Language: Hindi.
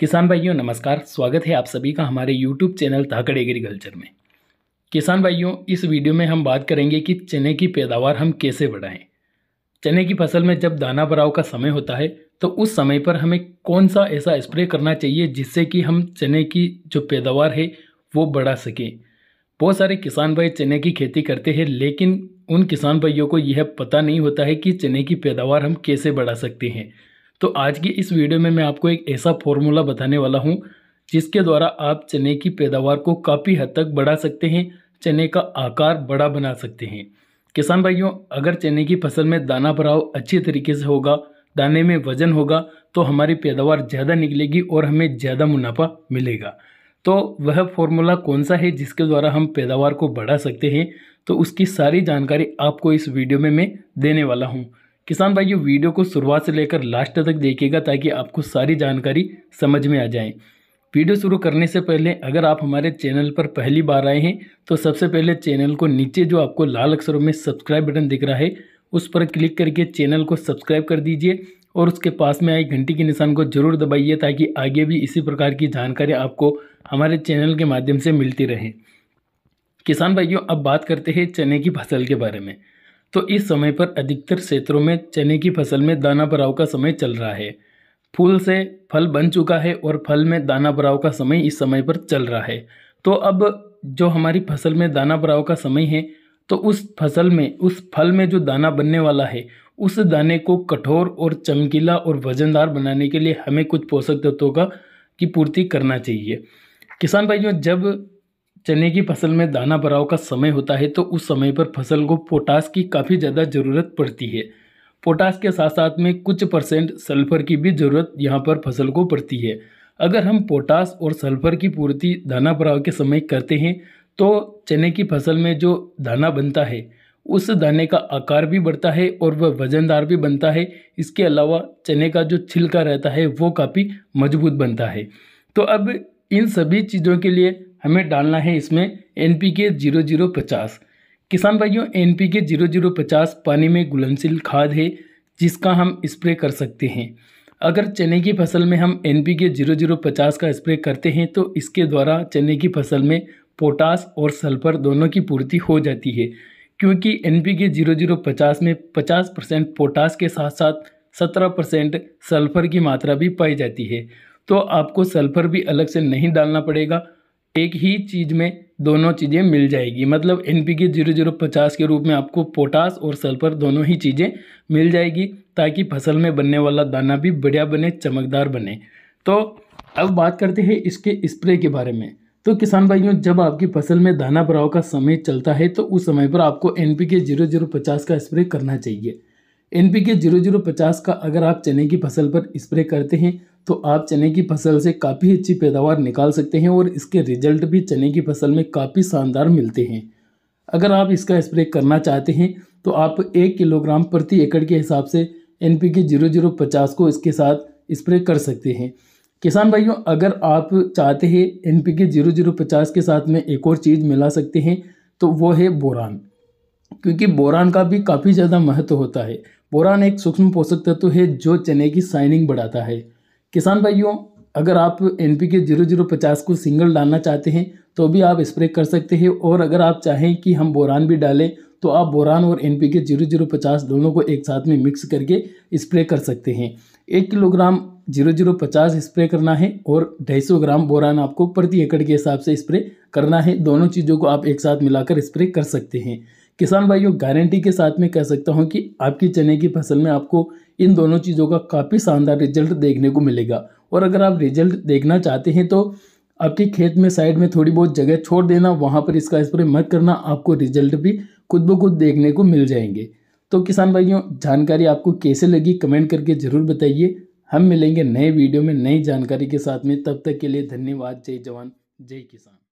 किसान भाइयों नमस्कार स्वागत है आप सभी का हमारे यूट्यूब चैनल धाकड़ एग्रीकल्चर में किसान भाइयों इस वीडियो में हम बात करेंगे कि चने की पैदावार हम कैसे बढ़ाएं चने की फसल में जब दाना भराव का समय होता है तो उस समय पर हमें कौन सा ऐसा स्प्रे करना चाहिए जिससे कि हम चने की जो पैदावार है वो बढ़ा सकें बहुत सारे किसान भाई चने की खेती करते हैं लेकिन उन किसान भाइयों को यह पता नहीं होता है कि चने की पैदावार हम कैसे बढ़ा सकते हैं तो आज की इस वीडियो में मैं आपको एक ऐसा फॉर्मूला बताने वाला हूँ जिसके द्वारा आप चने की पैदावार को काफ़ी हद तक बढ़ा सकते हैं चने का आकार बड़ा बना सकते हैं किसान भाइयों अगर चने की फसल में दाना भराव अच्छी तरीके से होगा दाने में वजन होगा तो हमारी पैदावार ज़्यादा निकलेगी और हमें ज़्यादा मुनाफा मिलेगा तो वह फॉर्मूला कौन सा है जिसके द्वारा हम पैदावार को बढ़ा सकते हैं तो उसकी सारी जानकारी आपको इस वीडियो में मैं देने वाला हूँ किसान भाइयों वीडियो को शुरुआत से लेकर लास्ट तक देखिएगा ताकि आपको सारी जानकारी समझ में आ जाए वीडियो शुरू करने से पहले अगर आप हमारे चैनल पर पहली बार आए हैं तो सबसे पहले चैनल को नीचे जो आपको लाल अक्षरों में सब्सक्राइब बटन दिख रहा है उस पर क्लिक करके चैनल को सब्सक्राइब कर दीजिए और उसके पास में आई घंटी के निशान को जरूर दबाइए ताकि आगे भी इसी प्रकार की जानकारी आपको हमारे चैनल के माध्यम से मिलती रहे किसान भाइयों अब बात करते हैं चने की फसल के बारे में तो इस समय पर अधिकतर क्षेत्रों में चने की फसल में दाना भराव का समय चल रहा है फूल से फल बन चुका है और फल में दाना भराव का समय इस समय पर चल रहा है तो अब जो हमारी फसल में दाना भराव का समय है तो उस फसल में उस फल में जो दाना बनने वाला है उस दाने को कठोर और चमकीला और वजनदार बनाने के लिए हमें कुछ पोषक तत्वों का की पूर्ति करना चाहिए किसान भाइयों जब चने की फसल में दाना भराव का समय होता है तो उस समय पर फसल को पोटास की काफ़ी ज़्यादा ज़रूरत पड़ती है पोटास के साथ साथ में कुछ परसेंट सल्फर की भी ज़रूरत यहाँ पर फसल को पड़ती है अगर हम पोटास और सल्फर की पूर्ति दाना भराव के समय करते हैं तो चने की फसल में जो दाना बनता है उस दाने का आकार भी बढ़ता है और वह वज़नदार भी बनता है इसके अलावा चने का जो छिलका रहता है वो काफ़ी मजबूत बनता है तो अब इन सभी चीज़ों के लिए हमें डालना है इसमें N P K zero zero पचास किसान भाइयों N P K zero zero पचास पानी में घुलनशील खाद है जिसका हम स्प्रे कर सकते हैं अगर चने की फसल में हम N P K zero zero पचास का स्प्रे करते हैं तो इसके द्वारा चने की फसल में पोटास और सल्फर दोनों की पूर्ति हो जाती है क्योंकि N P K zero zero पचास में पचास परसेंट पोटास के साथ साथ सत्रह परसेंट सल्फर की मात्रा भी पाई जाती है तो आपको सल्फर भी अलग से नहीं डालना पड़ेगा एक ही चीज़ में दोनों चीज़ें मिल जाएगी मतलब N P K zero zero पचास के रूप में आपको पोटास और सल्फर दोनों ही चीज़ें मिल जाएगी ताकि फसल में बनने वाला दाना भी बढ़िया बने चमकदार बने तो अब बात करते हैं इसके स्प्रे के बारे में तो किसान भाइयों जब आपकी फसल में दाना भराव का समय चलता है तो उस समय पर आपको N P K zero zero पचास का स्प्रे करना चाहिए N P K zero zero पचास का अगर आप चने की फसल पर स्प्रे करते हैं तो आप चने की फसल से काफ़ी अच्छी पैदावार निकाल सकते हैं और इसके रिजल्ट भी चने की फसल में काफ़ी शानदार मिलते हैं अगर आप इसका स्प्रे करना चाहते हैं तो आप एक किलोग्राम प्रति एकड़ के हिसाब से N P K zero zero पचास को इसके साथ स्प्रे कर सकते हैं किसान भाइयों अगर आप चाहते हैं N P K zero zero पचास के साथ में एक और चीज़ मिला सकते हैं तो वो है बोरान क्योंकि बोरान का भी काफ़ी ज़्यादा महत्व होता है बोरान एक सूक्ष्म पोषक तत्व है जो चने की साइनिंग बढ़ाता है किसान भाइयों अगर आप N P K zero zero पचास को सिंगल डालना चाहते हैं तो भी आप स्प्रे कर सकते हैं और अगर आप चाहें कि हम बोरान भी डालें तो आप बोरान और N P K zero zero पचास दोनों को एक साथ में मिक्स करके स्प्रे कर सकते हैं एक किलोग्राम जीरो जीरो पचास स्प्रे करना है और ढाई सौ ग्राम बोरान आपको प्रति एकड़ के हिसाब से स्प्रे करना है दोनों चीज़ों को आप एक साथ मिलाकर स्प्रे कर सकते हैं किसान भाइयों गारंटी के साथ में कह सकता हूँ कि आपकी चने की फसल में आपको इन दोनों चीज़ों का काफ़ी शानदार रिजल्ट देखने को मिलेगा और अगर आप रिजल्ट देखना चाहते हैं तो आपके खेत में साइड में थोड़ी बहुत जगह छोड़ देना वहाँ पर इसका स्प्रे मत करना आपको रिजल्ट भी खुद ब खुद देखने को मिल जाएंगे तो किसान भाइयों जानकारी आपको कैसे लगी कमेंट करके ज़रूर बताइए हम मिलेंगे नए वीडियो में नई जानकारी के साथ में तब तक के लिए धन्यवाद जय जवान जय किसान